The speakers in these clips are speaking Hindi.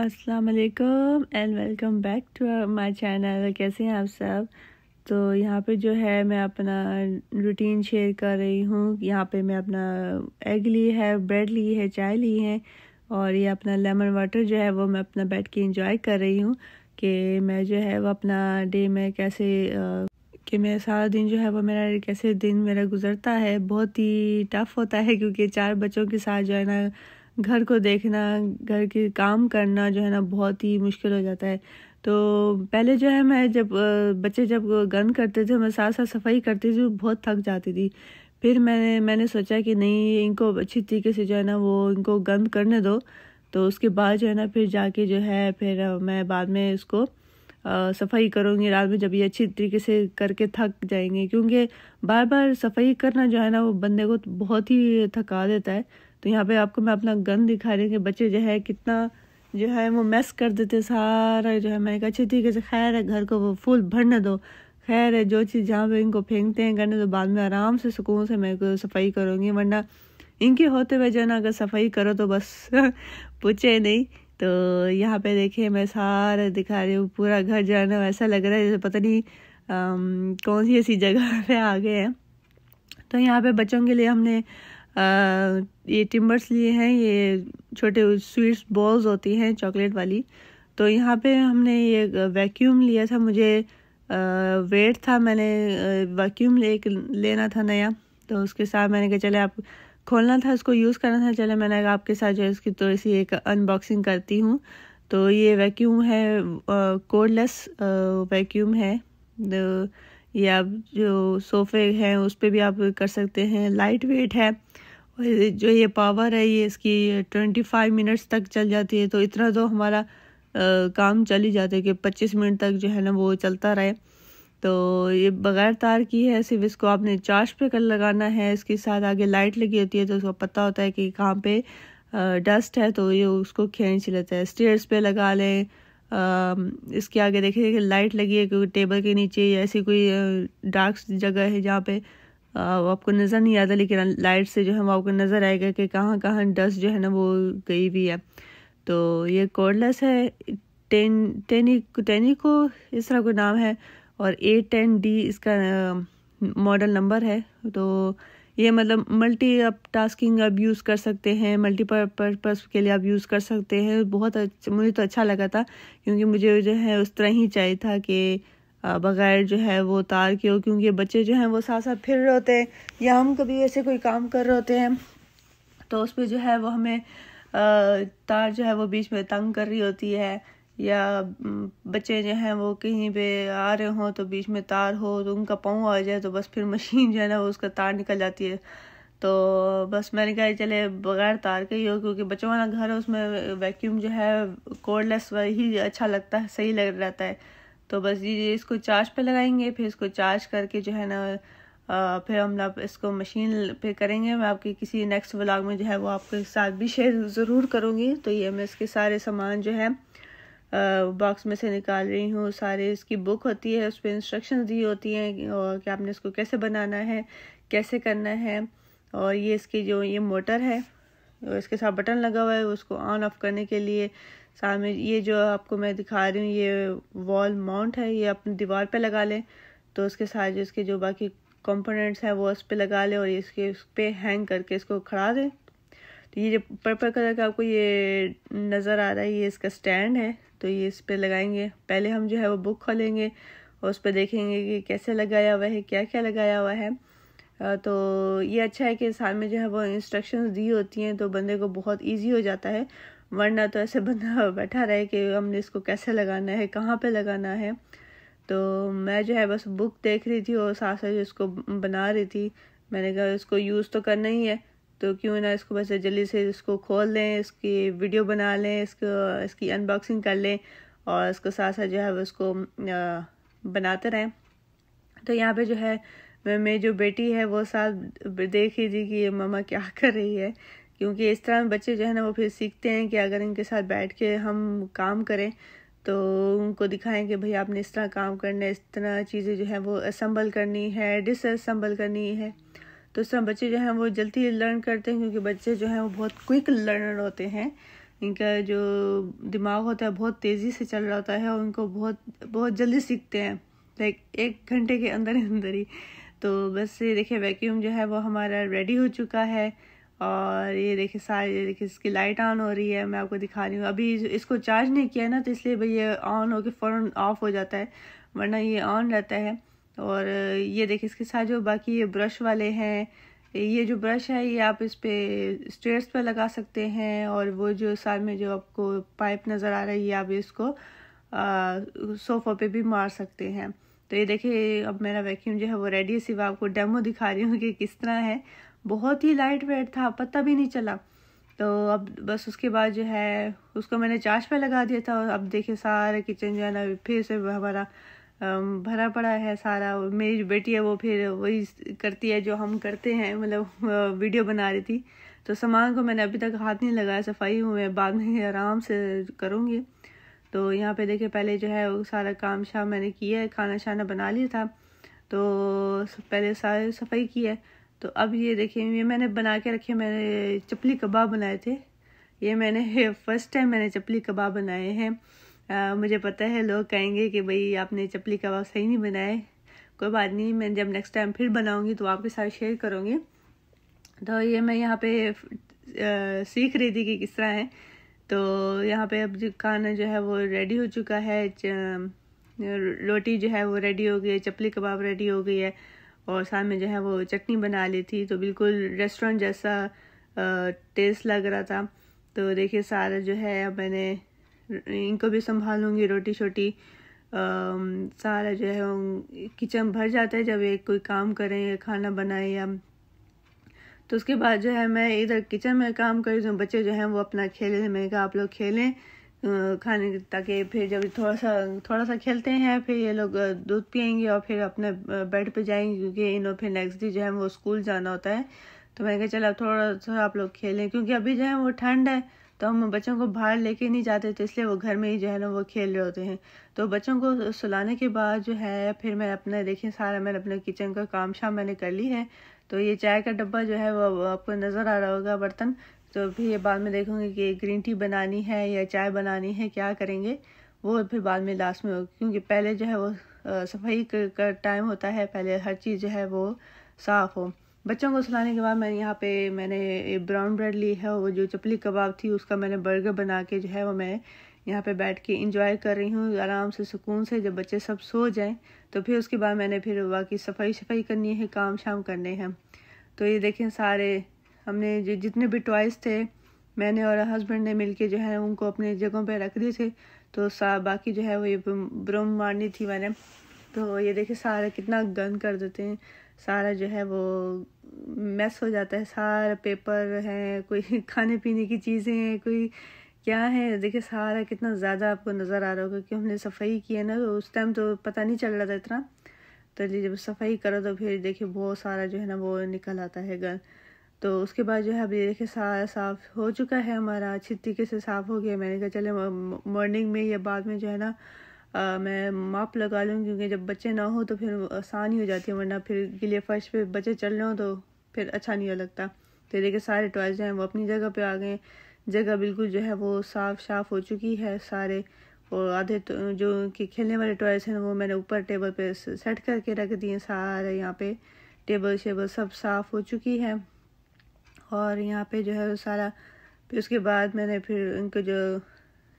अस्सलाम वालेकुम and welcome back to my channel कैसे हैं आप सब तो यहाँ पे जो है मैं अपना रूटीन शेयर कर रही हूँ यहाँ पे मैं अपना एग ली है ब्रेड ली है चाय ली है और ये अपना लेमन वाटर जो है वो मैं अपना बैठ के इंजॉय कर रही हूँ कि मैं जो है वो अपना डे में कैसे कि मेरा सारा दिन जो है वो मेरा कैसे दिन मेरा गुजरता है बहुत ही टफ़ होता है क्योंकि चार बच्चों के साथ जो है ना घर को देखना घर के काम करना जो है ना बहुत ही मुश्किल हो जाता है तो पहले जो है मैं जब बच्चे जब गन करते थे मैं साथ साथ सफाई करती थी बहुत थक जाती थी फिर मैंने मैंने सोचा कि नहीं इनको अच्छी तरीके से जो है ना वो इनको गंद करने दो तो उसके बाद जो है ना फिर जाके जो है फिर मैं बाद में उसको आ, सफाई करूँगी रात में जब ये अच्छी तरीके से करके थक जाएंगे क्योंकि बार बार सफाई करना जो है ना वो बंदे को बहुत ही थका देता है तो यहाँ पे आपको मैं अपना गन दिखा रही हूँ कि बच्चे जो है कितना जो है वो मैस कर देते सारा जो है मैंने कहा अच्छा ठीक है खैर है घर को वो फुल भरने दो खैर है जो चीज़ जहाँ पे इनको फेंकते हैं करने दो बाद में आराम से सुकून से मैं सफाई करूँगी वरना इनके होते हुए जो है ना अगर सफाई करो तो बस पूछे नहीं तो यहाँ पे देखिए मैं सारा दिखा रही हूँ पूरा घर जो है ना ऐसा लग रहा है जैसे पता नहीं आम, कौन सी ऐसी जगह पर आ गए हैं तो यहाँ पर बच्चों के लिए हमने आ, ये टिम्बर्स लिए हैं ये छोटे स्वीट्स बॉल्स होती हैं चॉकलेट वाली तो यहाँ पे हमने ये वैक्यूम लिया था मुझे वेट था मैंने वैक्यूम ले लेना था नया तो उसके साथ मैंने कहा चले आप खोलना था उसको यूज़ करना था चले मैंने कहा आपके साथ जो है इसकी थोड़ी तो सी एक अनबॉक्सिंग करती हूँ तो ये वैक्यूम है कोडलेस वैक्यूम है तो ये आप जो सोफ़े हैं उस पर भी आप कर सकते हैं लाइट वेट है जो ये पावर है ये इसकी ट्वेंटी फाइव मिनट्स तक चल जाती है तो इतना तो हमारा आ, काम चल ही जाता है कि पच्चीस मिनट तक जो है ना वो चलता रहे तो ये बग़ैर तार की है सिर्फ इसको आपने चार्ज पे कर लगाना है इसके साथ आगे लाइट लगी होती है तो उसको पता होता है कि कहाँ पे डस्ट है तो ये उसको खींच लेता है स्टेयर्स पे लगा लें इसके आगे देखिए लाइट लगी है क्योंकि टेबल के नीचे ऐसी कोई डार्क जगह है जहाँ पे आपको नज़र नहीं आता लेकिन लाइट से जो है वो आपको नज़र आएगा कि कहाँ कहाँ डस्ट जो है ना वो गई हुई है तो ये कॉर्डलेस है टेन टेनिक टेनिको इस तरह का नाम है और ए टेन डी इसका मॉडल नंबर है तो ये मतलब मल्टी आप टास्किंग आप यूज़ कर सकते हैं मल्टीपर्पज़ के लिए आप यूज़ कर सकते हैं बहुत अच्छा मुझे तो अच्छा लगा था क्योंकि मुझे जो है उस तरह ही चाहिए था कि बग़ैर जो है वो उतार के हो क्योंकि बच्चे जो हैं वो साथ साथ फिर रहे होते हैं या हम कभी ऐसे कोई काम कर रहे होते हैं तो उस पर जो है वो हमें तार जो है वो बीच में तंग कर रही होती है या बच्चे जो हैं वो कहीं पे आ रहे हों तो बीच में तार हो तो उनका पाँव आ जाए तो बस फिर मशीन जो है ना वो उसका तार निकल जाती है तो बस मैंने कहा चले बगैर तार के ही हो क्योंकि बच्चों वाला घर है उसमें वैक्यूम जो है कोडलेस वही अच्छा लगता है सही लग रहता है तो बस ये इसको चार्ज पे लगाएंगे फिर इसको चार्ज करके जो है ना फिर हम आप इसको मशीन पे करेंगे मैं आपके किसी नेक्स्ट व्लॉग में जो है वो आपके साथ भी शेयर ज़रूर करूँगी तो ये मैं इसके सारे सामान जो है बॉक्स में से निकाल रही हूँ सारे इसकी बुक होती है उस पर इंस्ट्रक्शन दी होती हैं और कि आपने इसको कैसे बनाना है कैसे करना है और ये इसकी जो ये मोटर है और इसके साथ बटन लगा हुआ है उसको ऑन ऑफ करने के लिए साथ में ये जो आपको मैं दिखा रही हूँ ये वॉल माउंट है ये अपनी दीवार पे लगा लें तो उसके साथ जो इसके जो बाकी कंपोनेंट्स हैं वो उस पर लगा लें और इसके उस पर हैंग करके इसको खड़ा दें तो ये जो पर्पल कलर का आपको ये नज़र आ रहा है ये इसका स्टैंड है तो ये इस पर लगाएंगे पहले हम जो है वो बुक खोलेंगे और उस पर देखेंगे कि कैसे लगाया हुआ है क्या क्या लगाया हुआ है तो ये अच्छा है कि साल में जो है वो इंस्ट्रक्शंस दी होती हैं तो बंदे को बहुत इजी हो जाता है वरना तो ऐसे बंदा बैठा रहे कि हमने इसको कैसे लगाना है कहाँ पे लगाना है तो मैं जो है बस बुक देख रही थी और साथ साथ इसको बना रही थी मैंने कहा इसको यूज़ तो करना ही है तो क्यों ना इसको बस जल्दी से इसको खोल लें इसकी वीडियो बना लें इसको इसकी अनबॉक्सिंग कर लें और इसको साथ साथ जो है उसको बनाते रहें तो यहाँ पे जो है मेरी जो बेटी है वो साथ देख रही थी कि मामा क्या कर रही है क्योंकि इस तरह बच्चे जो है ना वो फिर सीखते हैं कि अगर इनके साथ बैठ के हम काम करें तो उनको दिखाएं कि भाई आपने इस तरह काम करना है इस तरह चीज़ें जो है वो असम्बल करनी है डिसम्बल करनी है तो इस तरह बच्चे जो हैं वो जल्दी लर्न करते हैं क्योंकि बच्चे जो हैं वो बहुत क्विक लर्नर होते हैं इनका जो दिमाग होता है बहुत तेज़ी से चल रहा होता है और उनको बहुत बहुत जल्दी सीखते हैं लाइक एक घंटे के अंदर अंदर ही तो बस ये देखिए वैक्यूम जो है वो हमारा रेडी हो चुका है और ये देखिए सारी ये देखिए इसकी लाइट ऑन हो रही है मैं आपको दिखा रही हूँ अभी इसको चार्ज नहीं किया ना तो इसलिए भाई ये ऑन होकर फ़ौरन ऑफ हो जाता है वरना ये ऑन रहता है और ये देखिए इसके साथ जो बाकी ये ब्रश वाले हैं ये जो ब्रश है ये आप इस पर स्ट्रेट्स पर लगा सकते हैं और वो जो साल में जो आपको पाइप नज़र आ रही है आप इसको सोफ़ों पे भी मार सकते हैं तो ये देखिए अब मेरा वैक्यूम जो है वो रेडी है सिवा आपको डेमो दिखा रही हूँ कि किस तरह है बहुत ही लाइट वेट था पता भी नहीं चला तो अब बस उसके बाद जो है उसको मैंने चार्ज पे लगा दिया था और अब देखिए सारा किचन जो है ना फिर से हमारा भरा पड़ा है सारा मेरी जो बेटी है वो फिर वही करती है जो हम करते हैं मतलब वीडियो बना रही थी तो सामान को मैंने अभी तक हाथ नहीं लगाया सफाई हुई मैं बाद में आराम से करूँगी तो यहाँ पे देखिए पहले जो है वो सारा काम शाम मैंने किया है खाना शाना बना लिया था तो पहले सारे सफाई की है तो अब ये देखें ये मैंने बना के रखे मैंने चपली कबाब बनाए थे ये मैंने फर्स्ट टाइम मैंने चपली कबाब बनाए हैं मुझे पता है लोग कहेंगे कि भई आपने चपली कबाब सही नहीं बनाए कोई बात नहीं मैं जब नेक्स्ट टाइम फिर बनाऊंगी तो आपके साथ शेयर करूँगी तो ये मैं यहाँ पे आ, सीख रही थी कि किस तरह है तो यहाँ पे अब जो खाना जो है वो रेडी हो चुका है रोटी जो है वो रेडी हो गई है चपली कबाब रेडी हो गई है और साथ में जो है वो चटनी बना ली थी तो बिल्कुल रेस्टोरेंट जैसा टेस्ट लग रहा था तो देखिए सारा जो है अब मैंने इनको भी संभालूँगी रोटी शोटी सारा जो है किचन भर जाता है जब एक कोई काम करें या खाना बनाए या तो उसके बाद जो है मैं इधर किचन में काम कर रही हूँ बच्चे जो हैं वो अपना खेलें मैंने कहा आप लोग खेलें खाने ताकि फिर जब थोड़ा सा थोड़ा सा खेलते हैं फिर ये लोग दूध पियेंगे और फिर अपने बेड पे जाएंगे क्योंकि इन्हों फिर नेक्स्ट डे जो है वो स्कूल जाना होता है तो मैंने कहा चलो अब थोड़ा सा आप लोग खेलें क्योंकि अभी जो है वो ठंड है तो हम बच्चों को बाहर लेके नहीं जाते तो इसलिए वो घर में ही जो है ना वो खेल रहे होते हैं तो बच्चों को सुलाने के बाद जो है फिर मैं अपने देखिए सारा मैंने अपने किचन का काम शाम मैंने कर ली है तो ये चाय का डब्बा जो है वो आपको नज़र आ रहा होगा बर्तन तो फिर ये बाद में देखूँगी कि ग्रीन टी बनानी है या चाय बनानी है क्या करेंगे वो फिर बाद में लास्ट में होगी क्योंकि पहले जो है वो सफाई का टाइम होता है पहले हर चीज़ जो है वो साफ़ हो बच्चों को सुलाने के बाद मैंने यहाँ पे मैंने ब्राउन ब्रेड ली है वो जो चपली कबाब थी उसका मैंने बर्गर बना के जो है वो मैं यहाँ पे बैठ के इंजॉय कर रही हूँ आराम से सुकून से जब बच्चे सब सो जाएं तो फिर उसके बाद मैंने फिर बाकी सफाई सफाई करनी है काम शाम करने हैं तो ये देखें सारे हमने जो जितने भी टॉयज़ थे मैंने और हस्बैंड ने मिलके जो है उनको अपने जगहों पे रख दिए थे तो सा बाकी जो है वो ये ब्रम मारनी थी मैंने तो ये देखें सारा कितना गंद कर देते हैं सारा जो है वो मैस हो जाता है सारा पेपर है कोई खाने पीने की चीज़ें हैं कोई क्या है देखिए सहारा कितना ज़्यादा आपको नज़र आ रहा होगा क्योंकि हमने सफाई की है ना तो उस टाइम तो पता नहीं चल रहा था इतना तो जब सफाई करो तो फिर देखिए बहुत सारा जो है ना वो निकल आता है गल तो उसके बाद जो है अभी देखिए सारा साफ़ हो चुका है हमारा अच्छी तरीके से साफ़ हो गया मैंने कहा चले मॉर्निंग में या बाद में जो है ना आ, मैं माप लगा लूँ क्योंकि जब बच्चे ना हो तो फिर ही हो जाती है वरना फिर गिले फर्श पे बच्चे चल रहे हो तो फिर अच्छा नहीं हो लगता तो देखिए सारे टॉयज हैं वो अपनी जगह पे आ गए जगह बिल्कुल जो है वो साफ साफ हो चुकी है सारे और आधे तो जो कि खेलने वाले टॉयस हैं वो मैंने ऊपर टेबल पे सेट करके रख दिए सारे यहाँ पे टेबल शेबल सब साफ़ हो चुकी है और यहाँ पे जो है सारा फिर उसके बाद मैंने फिर उनके जो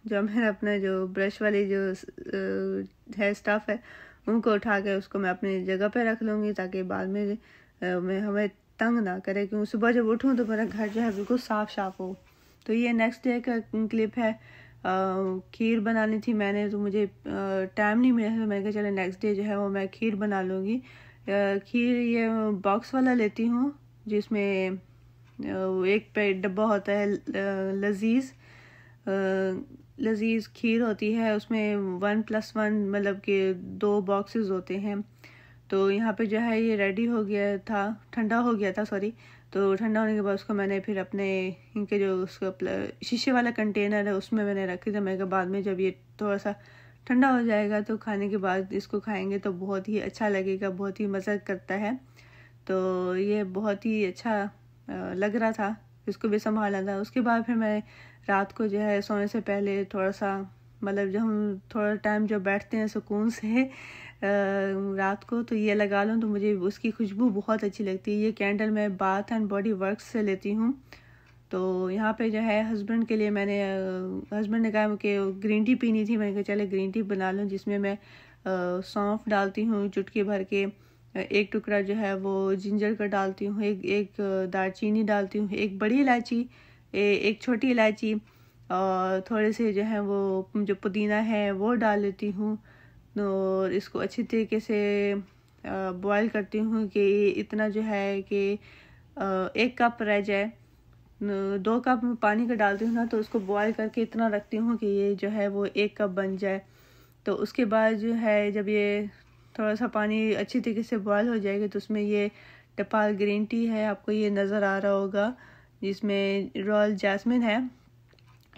जो मेरा अपना जो ब्रश वाली जो है स्टाफ है उनको उठा के उसको मैं अपनी जगह पे रख लूँगी ताकि बाद में मैं हमें तंग ना करे क्योंकि सुबह जब उठूँ तो मेरा घर जो है बिल्कुल साफ़ साफ हो तो ये नेक्स्ट डे का क्लिप है खीर बनानी थी मैंने तो मुझे टाइम नहीं मिला था मैंने कहा चलो नेक्स्ट डे जो है वो मैं खीर बना लूँगी खीर ये बॉक्स वाला लेती हूँ जिसमें एक पे डब्बा होता है लजीज़ लजीज़ खीर होती है उसमें वन प्लस वन मतलब कि दो बॉक्सेस होते हैं तो यहाँ पे जो है ये रेडी हो गया था ठंडा हो गया था सॉरी तो ठंडा होने के बाद उसको मैंने फिर अपने इनके जो उसका शीशे वाला कंटेनर है उसमें मैंने रखी था मैं बाद में जब ये थोड़ा सा ठंडा हो जाएगा तो खाने के बाद इसको खाएंगे तो बहुत ही अच्छा लगेगा बहुत ही मज़ा करता है तो ये बहुत ही अच्छा लग रहा था इसको भी संभालना था उसके बाद फिर मैं रात को जो है सोने से पहले थोड़ा सा मतलब जब हम थोड़ा टाइम जब बैठते हैं सुकून से रात को तो ये लगा लूँ तो मुझे उसकी खुशबू बहुत अच्छी लगती है ये कैंडल मैं बाथ एंड बॉडी वर्क से लेती हूँ तो यहाँ पे जो है हस्बैंड के लिए मैंने हस्बैंड ने कहा कि ग्रीन टी पीनी थी मैंने कहा चले ग्रीन टी बना लूँ जिसमें मैं सौंफ डालती हूँ चुटकी भर के एक टुकड़ा जो है वो जिंजर का डालती हूँ एक एक दालचीनी डालती हूँ एक बड़ी इलायची एक छोटी इलायची और थोड़े से जो है वो जो पुदीना है वो डाल लेती हूँ और इसको अच्छी तरीके से बॉईल करती हूँ कि इतना जो है कि एक कप रह जाए दो कप पानी का डालती हूँ ना तो उसको बॉईल करके इतना रखती हूँ कि ये जो है वो एक कप बन जाए तो उसके बाद जो है जब ये थोड़ा सा पानी अच्छी तरीके से बॉयल हो जाएगा तो उसमें ये टपाल ग्रीन टी है आपको ये नज़र आ रहा होगा जिसमें रॉयल जैसमिन है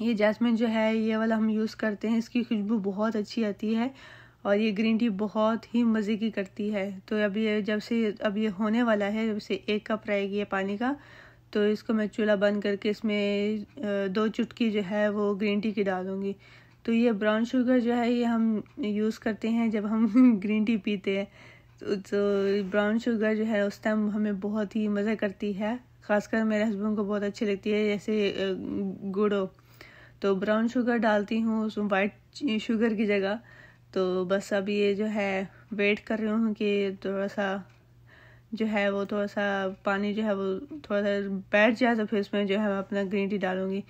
ये जैसमिन जो है ये वाला हम यूज़ करते हैं इसकी खुशबू बहुत अच्छी आती है और ये ग्रीन टी बहुत ही मज़े की करती है तो अब ये जब से अब ये होने वाला है जब से एक कप रहेगी ये पानी का तो इसको मैं चूल्हा बंद करके इसमें दो चुटकी जो है वो ग्रीन टी की डालूँगी तो ये ब्राउन शुगर जो है ये हम यूज़ करते हैं जब हम ग्रीन टी पीते हैं तो, तो ब्राउन शुगर जो है उस टाइम हमें बहुत ही मज़ा करती है ख़ासकर मेरे हस्बैंड को बहुत अच्छी लगती है जैसे गुड़ो तो ब्राउन शुगर डालती हूँ उसमें वाइट शुगर की जगह तो बस अब ये जो है वेट कर रही हूँ कि थोड़ा सा जो है वो थोड़ा सा पानी जो है वो थोड़ा सा बैठ जाए तो फिर उसमें जो है मैं अपना ग्रीन टी डालूँगी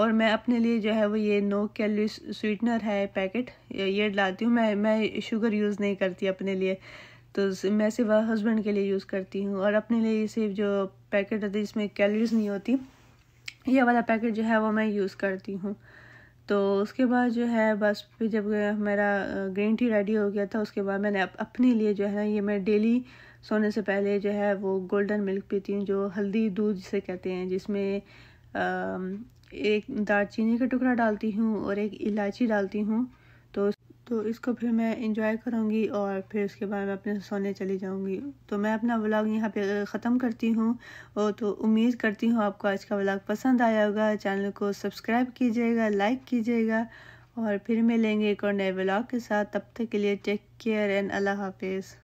और मैं अपने लिए जो है वो ये नो कैलोरी स्वीटनर है पैकेट ये डालती हूँ मैं मैं शुगर यूज़ नहीं करती अपने लिए तो मैं सिर्फ हस्बैंड के लिए यूज़ करती हूँ और अपने लिए सिर्फ जो पैकेट होती है इसमें कैलोरीज नहीं होती ये वाला पैकेट जो है वो मैं यूज़ करती हूँ तो उसके बाद जो है बस फिर जब मेरा ग्रीन टी रेडी हो गया था उसके बाद मैंने अप, अपने लिए जो है ना ये मैं डेली सोने से पहले जो है वो गोल्डन मिल्क पीती हूँ जो हल्दी दूध जिसे कहते हैं जिसमें एक दालचीनी का टुकड़ा डालती हूँ और एक इलायची डालती हूँ तो इसको फिर मैं इंजॉय करूँगी और फिर उसके बाद मैं अपने सोने चली जाऊँगी तो मैं अपना व्लॉग यहाँ पे ख़त्म करती हूँ और तो उम्मीद करती हूँ आपको आज का व्लॉग पसंद आया होगा चैनल को सब्सक्राइब कीजिएगा लाइक कीजिएगा और फिर मिलेंगे एक और नए व्लॉग के साथ तब तक के लिए टेक केयर एंड अल्लाह हाफिज़